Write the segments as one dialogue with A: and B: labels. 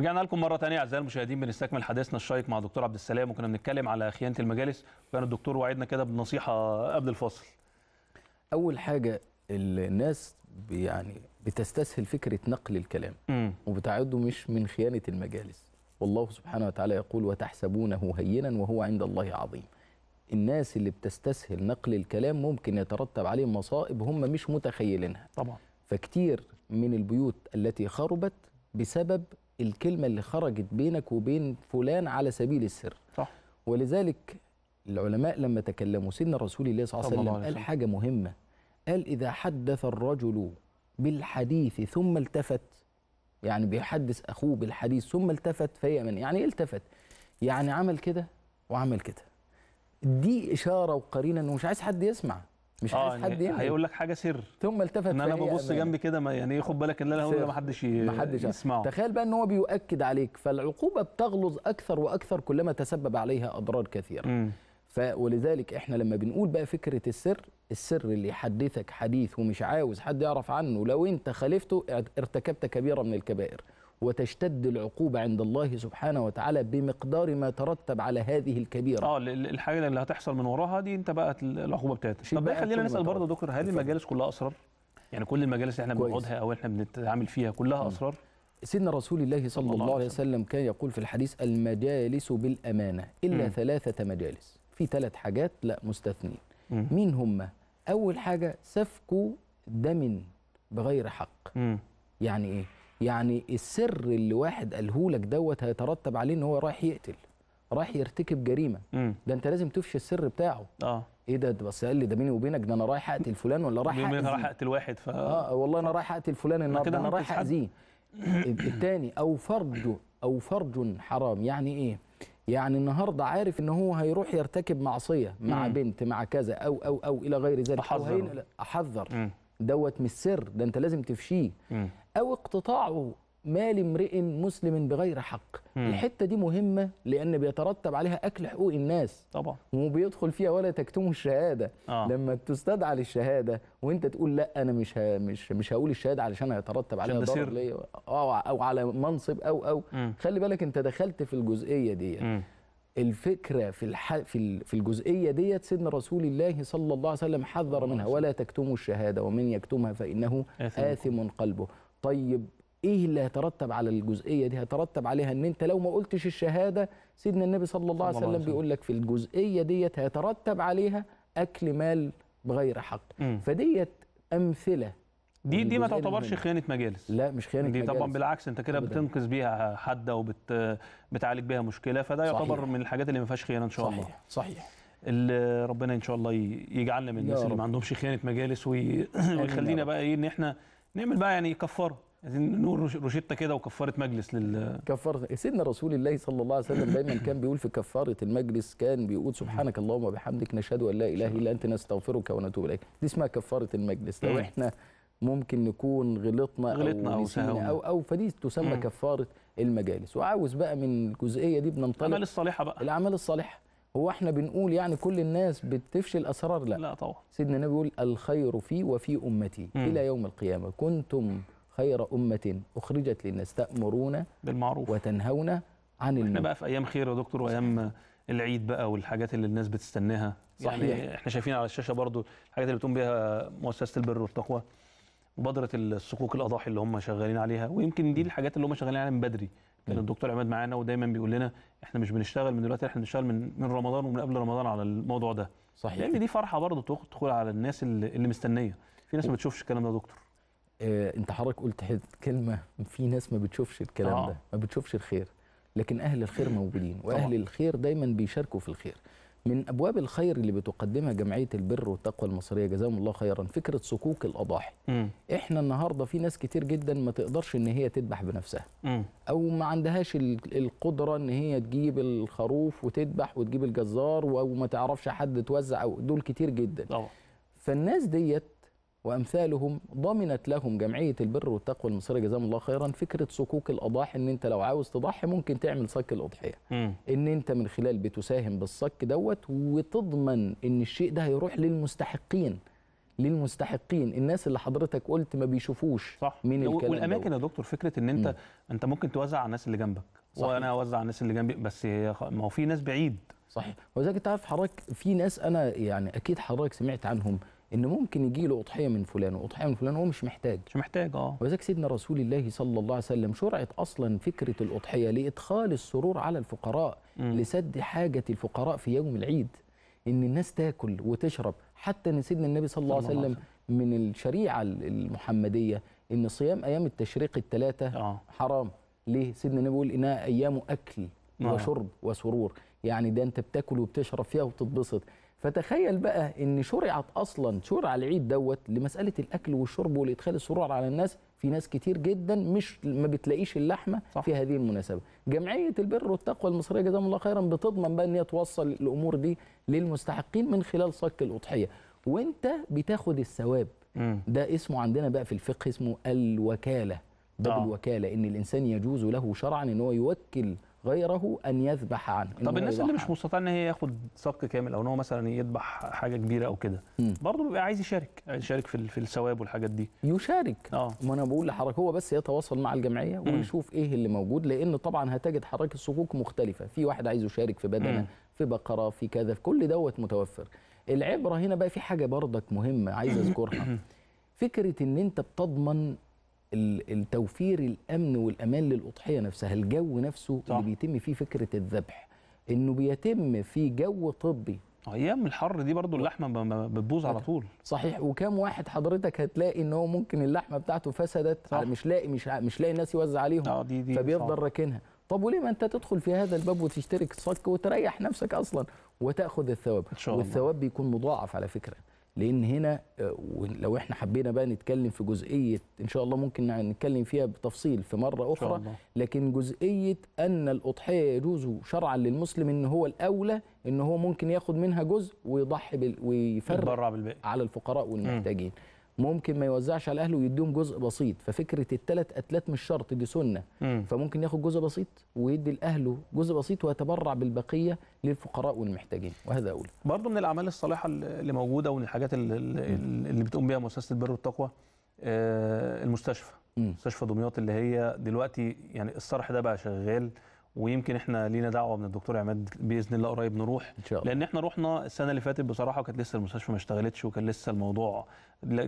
A: ورجعنا لكم مره ثانيه اعزائي المشاهدين بنستكمل حديثنا الشيق مع دكتور عبد السلام وكنا بنتكلم على خيانه المجالس وكان الدكتور وعدنا كده بنصيحه قبل الفاصل
B: اول حاجه الناس يعني بتستسهل فكره نقل الكلام وبتعده مش من خيانه المجالس والله سبحانه وتعالى يقول وتحسبونه هينا وهو عند الله عظيم الناس اللي بتستسهل نقل الكلام ممكن يترتب عليهم مصائب هم مش متخيلينها طبعا فكتير من البيوت التي خربت بسبب الكلمه اللي خرجت بينك وبين فلان على سبيل السر صح ولذلك العلماء لما تكلموا سيدنا رسول الله صلى الله عليه وسلم قال حاجه مهمه قال اذا حدث الرجل بالحديث ثم التفت يعني بيحدث اخوه بالحديث ثم التفت فهي من يعني إيه التفت يعني عمل كده وعمل كده دي اشاره وقرينه انه مش عايز حد يسمع
A: مش آه عايز حد يعني هيقول لك حاجه سر ثم التفت ان انا ببص جنبي كده يعني ايه خد بالك ان انا هقول ما محدش يسمعه تخيل
B: بقى ان هو بيؤكد عليك فالعقوبه بتغلظ اكثر واكثر كلما تسبب عليها اضرار كثيره م. ف ولذلك احنا لما بنقول بقى فكره السر السر اللي يحدثك حديث ومش عاوز حد يعرف عنه لو انت خالفته ارتكبت كبيره من الكبائر وتشتد العقوبة عند الله سبحانه وتعالى بمقدار ما ترتب على هذه الكبيرة
A: اه الحاجة اللي هتحصل من وراها دي انت بقى العقوبة بتاعتها طب خلينا نسأل برضه دكتور هل المجالس كلها أسرار؟ يعني كل المجالس اللي احنا بنقعدها او احنا بنتعامل فيها كلها أسرار؟ سيدنا رسول الله صلى الله عليه
B: وسلم كان يقول في الحديث المجالس بالأمانة إلا م. ثلاثة مجالس في ثلاث حاجات لا مستثنين مين هم أول حاجة سفك دم بغير حق م. يعني إيه يعني السر اللي واحد قاله لك دوت هيترتب عليه ان هو رايح يقتل رايح يرتكب جريمه مم. ده انت لازم تفشي السر بتاعه اه ايه ده بس قال لي ده بيني وبينك ده انا رايح اقتل فلان ولا رايح اقتل انا رايح
A: اقتل واحد ف اه
B: والله انا رايح اقتل فلان النهارده انا رايح اذيه الثاني او فرج او فرج حرام يعني ايه يعني النهارده عارف ان هو هيروح يرتكب معصيه مع مم. بنت مع كذا او او او الى غير ذلك احذر احذر دوت مش سر ده انت لازم تفشيه م. او اقتطاعه مال امرئ مسلم بغير حق م. الحته دي مهمه لان بيترتب عليها اكل حقوق الناس طبعا وبيدخل فيها ولا تكتم الشهاده آه. لما تستدعى للشهاده وانت تقول لا انا مش ها مش مش هقول الشهاده علشان هيترتب عليها ضرر ليا او او على منصب او او م. خلي بالك انت دخلت في الجزئيه دي م. الفكره في الح... في في الجزئيه ديت سيدنا رسول الله صلى الله عليه وسلم حذر منها ولا تكتموا الشهاده ومن يكتمها فانه آثم, آثم قلبه طيب ايه اللي هيترتب على الجزئيه دي هيترتب عليها ان انت لو ما قلتش الشهاده سيدنا النبي صلى الله عليه وسلم بيقول لك في الجزئيه ديت هيترتب عليها اكل مال بغير حق فديت امثله
A: دي دي ما تعتبرش خيانه مجالس لا مش خيانه مجالس دي طبعا بالعكس انت كده بتنقذ بيها حد او بت بتعالج بيها مشكله فده صحيح. يعتبر من الحاجات اللي ما فيهاش خيانه ان شاء صحيح. الله صحيح اللي ربنا ان شاء الله يجعلنا من الناس اللي ما عندهمش خيانه مجالس وي... ويخلينا بقى ايه ان احنا نعمل بقى يعني كفاره عايزين نقول روشته كده وكفاره مجلس لل
B: كفاره سيدنا رسول الله صلى الله عليه وسلم دايما كان بيقول في كفاره المجلس كان بيقول سبحانك اللهم وبحمدك نشهد ان لا اله الا انت نستغفرك ونتوب اليك دي اسمها كفاره المجلس لو احنا ممكن نكون غلطنا, غلطنا او سهونا أو, او او فدي تسمى مم. كفاره المجالس وعاوز بقى من الجزئيه دي بننطلق الاعمال الصالحه بقى الاعمال الصالحه هو احنا بنقول يعني كل الناس بتفشل اسرار لا لا طبعا سيدنا النبي بيقول الخير في وفي امتي مم. الى يوم القيامه كنتم خير امه اخرجت للناس تامرون بالمعروف وتنهون عن المنكر احنا بقى في ايام
A: خير يا دكتور وايام العيد بقى والحاجات اللي الناس بتستناها يعني صحيح يعني احنا شايفين على الشاشه برضو الحاجات اللي بتقوم بيها مؤسسه البر والتقوى مبادره الصكوك الاضاحي اللي هم شغالين عليها ويمكن دي الحاجات اللي هم شغالين عليها من بدري كان الدكتور عماد معانا ودايما بيقول لنا احنا مش بنشتغل من دلوقتي احنا بنشتغل من من رمضان ومن قبل رمضان على الموضوع ده صحيح لان دي فرحه برضه تدخل على الناس اللي, اللي مستنيه في ناس ما بتشوفش الكلام ده يا دكتور آه انت حضرتك قلت
B: كلمه في ناس ما بتشوفش الكلام آه. ده ما بتشوفش الخير لكن اهل الخير موجودين واهل طبعا. الخير دايما بيشاركوا في الخير من ابواب الخير اللي بتقدمها جمعيه البر والتقوى المصريه جزاهم الله خيرا فكره صكوك الاضاحي م. احنا النهارده في ناس كتير جدا ما تقدرش ان هي تذبح بنفسها م. او ما عندهاش القدره ان هي تجيب الخروف وتذبح وتجيب الجزار او ما تعرفش حد توزع او دول كتير جدا أوه. فالناس ديت وامثالهم ضمنت لهم جمعيه البر والتقوى المصريه جزاهم الله خيرا فكره صكوك الاضاحي ان انت لو عاوز تضحي ممكن تعمل صك الاضحيه م. ان انت من خلال بتساهم بالصك دوت وتضمن ان الشيء ده هيروح للمستحقين للمستحقين الناس اللي حضرتك قلت ما بيشوفوش صح. من الكلام والاماكن يا
A: دكتور فكره ان انت م. انت ممكن توزع على الناس اللي جنبك صحيح. وانا اوزع على الناس اللي جنبي بس ما هو في ناس بعيد صحيح
B: وزي انت عارف حضرتك في ناس انا يعني اكيد حضرتك سمعت عنهم ان ممكن يجي له اضحيه من فلان واضحيه من فلان وهو مش محتاج مش محتاج اه وذلك سيدنا رسول الله صلى الله عليه وسلم شرعت اصلا فكره الاضحيه لادخال السرور على الفقراء م. لسد حاجه الفقراء في يوم العيد ان الناس تاكل وتشرب حتى ان سيدنا النبي صلى الله عليه وسلم من الشريعه المحمديه ان صيام ايام التشريق الثلاثه آه. حرام ليه سيدنا النبي بيقول انها ايام اكل آه. وشرب وسرور يعني ده انت بتاكل وبتشرب فيها وبتتبسط فتخيل بقى ان شرعت اصلا شرع العيد دوت لمساله الاكل والشرب والادخال السرور على الناس في ناس كتير جدا مش ما بتلاقيش اللحمه صح. في هذه المناسبه جمعيه البر والتقوى المصريه جزاهم الله خيرا بتضمن بقى ان هي توصل الامور دي للمستحقين من خلال صك الاضحيه وانت بتاخد الثواب ده اسمه عندنا بقى في الفقه اسمه الوكاله آه. باب الوكاله ان الانسان يجوز له شرعا ان هو يوكل غيره ان يذبح
A: عنه طب الناس اللي مش مستطاع ان هي ياخد صك كامل او ان هو مثلا يذبح حاجه كبيره او كده برضه بيبقى عايز يشارك عايز يشارك في في الثواب والحاجات دي يشارك اه ما انا بقول لحضرتك هو
B: بس يتواصل مع الجمعيه ويشوف ايه اللي موجود لان طبعا هتجد حضرتك الصكوك مختلفه في واحد عايز يشارك في بدنه في بقره في كذا في كل دوت متوفر العبره هنا بقى في حاجه برضك مهمه عايز اذكرها فكره ان انت بتضمن التوفير الامن والامان للاضحيه نفسها الجو نفسه صح. اللي بيتم فيه فكره الذبح انه بيتم في جو طبي ايام الحر دي برضو اللحمه بتبوظ على طول صحيح وكام واحد حضرتك هتلاقي ان هو ممكن اللحمه بتاعته فسدت مش لاقي مش مش لاقي الناس يوزع عليهم آه، دي دي فبيفضل راكنها طب وليه ما انت تدخل في هذا الباب وتشترك صك وتريح نفسك اصلا وتاخذ الثواب والثواب بيكون مضاعف على فكره لان هنا آه، لو احنا حبينا بقى نتكلم في جزئيه ان شاء الله ممكن نتكلم فيها بتفصيل في مره اخرى لكن جزئيه ان الاضحيه يجوز شرعا للمسلم ان هو الاولى ان هو ممكن ياخد منها جزء ويضحي ويفرق على الفقراء والمحتاجين م. ممكن ما يوزعش على اهله ويديهم جزء بسيط ففكره الثلاث اتلات مش شرط دي سنه مم. فممكن ياخد جزء بسيط ويدي لاهله جزء بسيط ويتبرع بالبقيه للفقراء والمحتاجين وهذا اقول
A: برضه من الاعمال الصالحه اللي موجوده ومن الحاجات اللي, اللي بتقوم بها مؤسسه البر والتقوى آه، المستشفى مستشفى دمياط اللي هي دلوقتي يعني الصرح ده بقى شغال ويمكن احنا لينا دعوه من الدكتور عماد باذن الله قريب نروح إن شاء الله. لان احنا رحنا السنه اللي فاتت بصراحه وكانت لسه المستشفى ما اشتغلتش وكان لسه الموضوع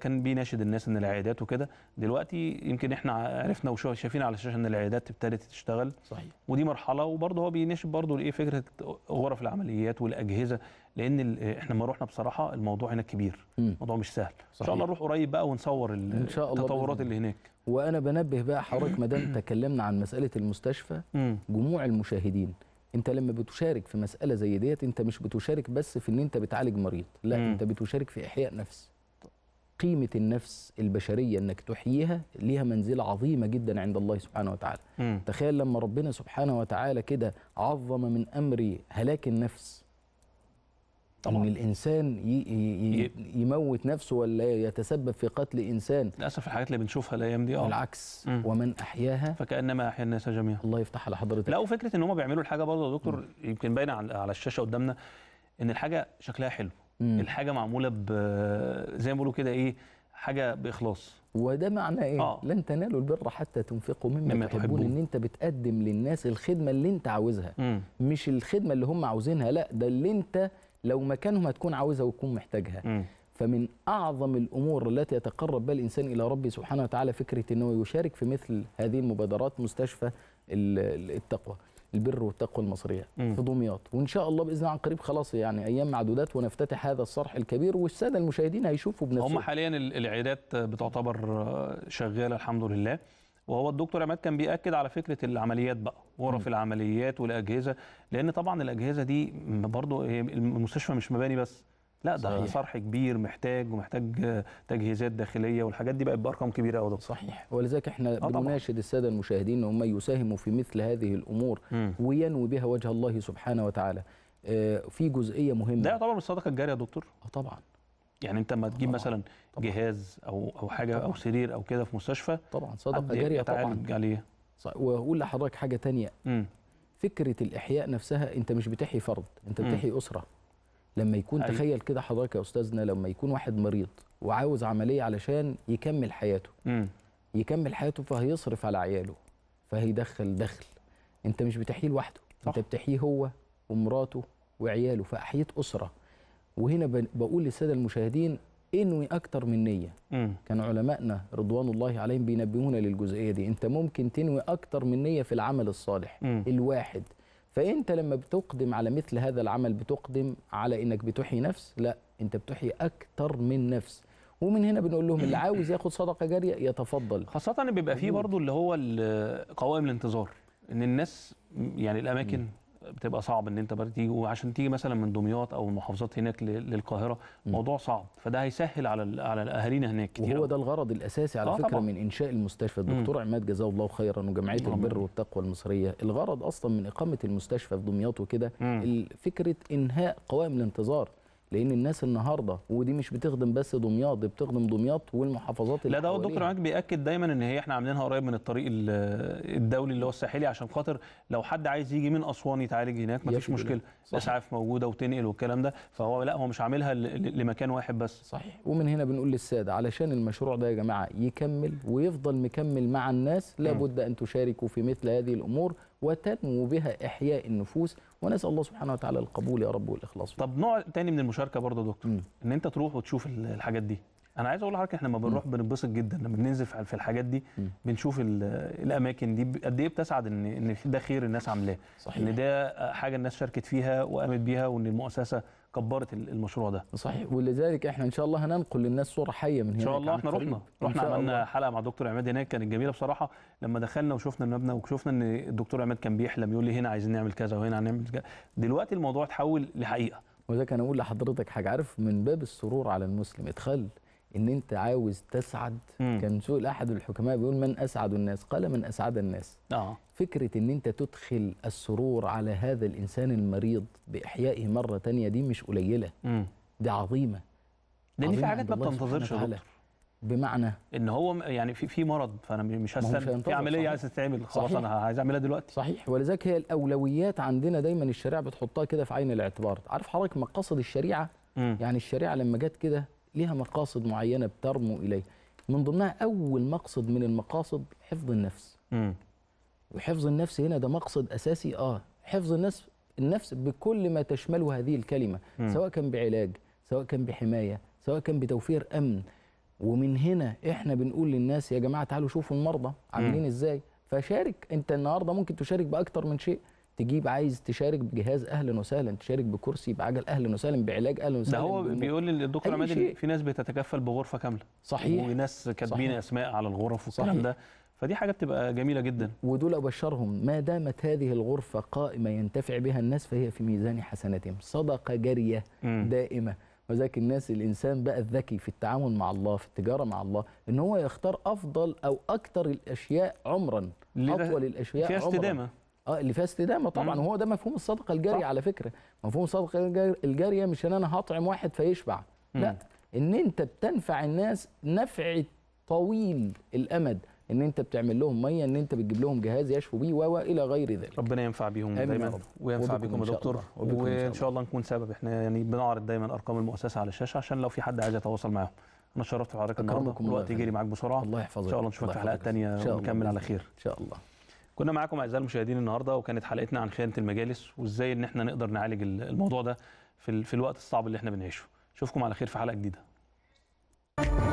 A: كان بيناشد الناس ان العيادات وكده دلوقتي يمكن احنا عرفنا وشايفين على الشاشه ان العيادات ابتدت تشتغل صحيح ودي مرحله وبرضه هو بيناشد برضه لايه فكره غرف العمليات والاجهزه لان احنا لما رحنا بصراحه الموضوع هناك كبير الموضوع مش سهل صحيح. ان شاء الله نروح قريب بقى ونصور إن شاء الله التطورات اللي هناك وانا
B: بنبه بقى حضرتك ما دام تكلمنا عن مساله المستشفى جموع المشاهدين انت لما بتشارك في مساله زي ديت انت مش بتشارك بس في ان انت بتعالج مريض لا انت بتشارك في احياء نفس قيمه النفس البشريه انك تحييها ليها منزله عظيمه جدا عند الله سبحانه وتعالى م. تخيل لما ربنا سبحانه وتعالى كده عظم من امر هلاك النفس طبعا ان الانسان ي... ي... يموت نفسه ولا يتسبب في قتل انسان
A: للاسف الحاجات اللي بنشوفها الايام دي اه العكس ومن احياها فكانما احيا الناس جميعا الله يفتح على حضرتك لا وفكره ان هم بيعملوا الحاجه برضه يا دكتور م. يمكن باينه على الشاشه قدامنا ان الحاجه شكلها حلو مم. الحاجه معموله ب زي ما بيقولوا كده ايه حاجه باخلاص وده معنى ايه آه.
B: لن تنالوا البر حتى تنفقوا مما, مما تحبون. ان انت بتقدم للناس الخدمه اللي انت عاوزها مم. مش الخدمه اللي هم عاوزينها لا ده اللي انت لو مكانهم هتكون عاوزها وتكون محتاجها مم. فمن اعظم الامور التي يتقرب بها الانسان الى ربه سبحانه وتعالى فكره انه يشارك في مثل هذه المبادرات مستشفى التقوى البر والتقوى المصريه مم. في دمياط وان شاء الله باذن الله عن قريب خلاص يعني ايام معدودات ونفتتح هذا الصرح الكبير والساده المشاهدين هيشوفوا بنفسهم هم
A: حاليا العيادات بتعتبر شغاله الحمد لله وهو الدكتور عماد كان بيأكد على فكرة العمليات بقى غرف العمليات والأجهزة لأن طبعا الأجهزة دي برضو المستشفى مش مباني بس لا ده صحيح. صرح كبير محتاج ومحتاج تجهيزات داخليه والحاجات دي بقت بارقام كبيره قوي صحيح ولذلك احنا
B: آه بنناشد الساده المشاهدين ان هم يساهموا في مثل هذه الامور م. وينوي بها وجه الله
A: سبحانه وتعالى آه في جزئيه مهمه ده طبعا الصدقه الجاريه يا دكتور اه طبعا يعني انت لما تجيب مثلا طبعًا. جهاز او او حاجه طبعًا. او سرير او كده في مستشفى طبعا صدقه جاريه طبعا عليه
B: واقول لحضرتك حاجه ثانيه فكره الاحياء نفسها انت مش بتحيي فرد انت بتحيي اسره لما يكون أيوة. تخيل كده حضرتك يا استاذنا لما يكون واحد مريض وعاوز عمليه علشان يكمل حياته م. يكمل حياته فهيصرف على عياله فهيدخل دخل انت مش بتحييه لوحده صح. انت بتحييه هو ومراته وعياله فاحييت اسره وهنا بقول للساده المشاهدين انوي اكتر من نيه كان علمائنا رضوان الله عليهم بينبهونا للجزئيه دي انت ممكن تنوي اكتر من نيه في العمل الصالح م. الواحد فانت لما بتقدم على مثل هذا العمل بتقدم على انك بتحيي نفس لا انت بتحيي اكتر من نفس ومن هنا بنقول لهم اللي عاوز ياخد صدقه جاريه يتفضل خاصه ان بيبقى فيه برضو
A: اللي هو قوائم الانتظار ان الناس يعني الاماكن بتبقى صعب ان انت برضه تيجي وعشان تيجي مثلا من دمياط او المحافظات هناك للقاهره موضوع صعب فده هيسهل على على اهالينا هناك كتير وهو ده الغرض الاساسي على آه فكره طبعًا. من
B: انشاء المستشفى الدكتور مم. عماد جزاه الله خيرا وجمعيه مم. البر والتقوى المصريه الغرض اصلا من اقامه المستشفى في دمياط وكده فكره انهاء قوائم الانتظار لان الناس النهارده ودي مش بتخدم بس دمياط دي بتخدم دمياط والمحافظات اللي لا ده الدكتور
A: عماد بياكد دايما ان هي احنا عاملينها قريب من الطريق الدولي اللي هو الساحلي عشان خاطر لو حد عايز يجي من اسوان يتعالج هناك مفيش مشكله اسعاف موجوده وتنقل والكلام ده فهو لا هو مش عاملها لمكان واحد بس صحيح
B: ومن هنا بنقول للساده علشان المشروع ده يا جماعه يكمل ويفضل مكمل مع الناس لابد ان تشاركوا في مثل هذه الامور وتنمو بها إحياء النفوس ونسأل الله سبحانه وتعالى القبول يا رب والإخلاص
A: طب نوع تاني من المشاركة برضه يا دكتور إن أنت تروح وتشوف الحاجات دي انا عايز اقول لحضرتك احنا لما بنروح بننبسط جدا لما بننزل في الحاجات دي بنشوف الاماكن دي قد ايه بتسعد ان ان ده خير الناس عاملاه ان ده حاجه الناس شاركت فيها وقامت بيها وان المؤسسه كبرت المشروع ده صحيح ولذلك احنا ان شاء الله هننقل للناس صوره حيه من هنا ان شاء الله يعني احنا رحنا رحنا عملنا الله. حلقه مع الدكتور عماد هناك كانت جميله بصراحه لما دخلنا وشفنا المبنى وشفنا ان الدكتور عماد كان بيحلم يقول لي هنا عايزين نعمل كذا وهنا هنعمل كذا دلوقتي الموضوع اتحول لحقيقه وده كان اقول لحضرتك حاجه عارف من باب السرور على
B: المسلم ادخل ان انت عاوز تسعد مم. كان سؤال احد الحكماء بيقول من اسعد الناس قال من اسعد الناس آه. فكره ان انت تدخل السرور على هذا الانسان المريض باحيائه مره تانية دي مش قليله مم. دي عظيمه لان في حاجات ما بتنتظرش بمعنى
A: ان هو يعني في في مرض فانا مش هستنى في عمليه عايز تتعمل خلاص انا عايز اعملها دلوقتي
B: صحيح ولذلك هي الاولويات عندنا دايما الشريعه بتحطها كده في عين الاعتبار عارف حضرتك مقاصد الشريعه مم. يعني الشريعه لما جت كده ليها مقاصد معينه بترمو اليها من ضمنها اول مقصد من المقاصد حفظ النفس م. وحفظ النفس هنا ده مقصد اساسي اه حفظ النفس النفس بكل ما تشمله هذه الكلمه م. سواء كان بعلاج سواء كان بحمايه سواء كان بتوفير امن ومن هنا احنا بنقول للناس يا جماعه تعالوا شوفوا المرضى عاملين ازاي فشارك انت النهارده ممكن تشارك باكثر من شيء تجيب عايز تشارك بجهاز اهلا وسهلا تشارك بكرسي بعجل اهلا وسهلا بعلاج اهلا وسهلا ده هو بيقول لي الدكتور عماد
A: في ناس بتتكفل بغرفه كامله صحيح وناس كاتبين اسماء على الغرف والكلام ده فدي حاجه بتبقى جميله جدا
B: ودول ابشرهم ما دامت هذه الغرفه قائمه ينتفع بها الناس فهي في ميزان حسناتهم صدقه جاريه م. دائمه وذاك الناس الانسان بقى الذكي في التعامل مع الله في التجاره مع الله ان هو يختار افضل او اكثر الاشياء عمرا اطول الاشياء فيها استدامه عمراً. اه اللي فيها استدامه طبعا وهو ده مفهوم الصدقه الجاريه على فكره مفهوم الصدقه الجاريه مش ان انا هطعم واحد فيشبع مم. لا ان انت بتنفع الناس نفع طويل الامد ان انت بتعمل لهم ميه ان انت بتجيب لهم جهاز يشفوا بيه و الى غير ذلك
A: ربنا ينفع بيهم دايما وينفع بيكم يا دكتور وان شاء الله نكون سبب احنا يعني بنعرض دايما ارقام المؤسسه على الشاشه عشان لو في حد عايز يتواصل معاهم انا شرفت بحضرتك النهارده الوقت يجري معاك بسرعه الله يحفظك ان شاء الله نشوفك في حلقات ثانيه ونكمل على خير ان شاء الله كنا معاكم اعزائي المشاهدين النهارده وكانت حلقتنا عن خيانه المجالس وازاي ان احنا نقدر نعالج الموضوع ده في الوقت الصعب اللي احنا بنعيشه اشوفكم على خير في حلقه جديده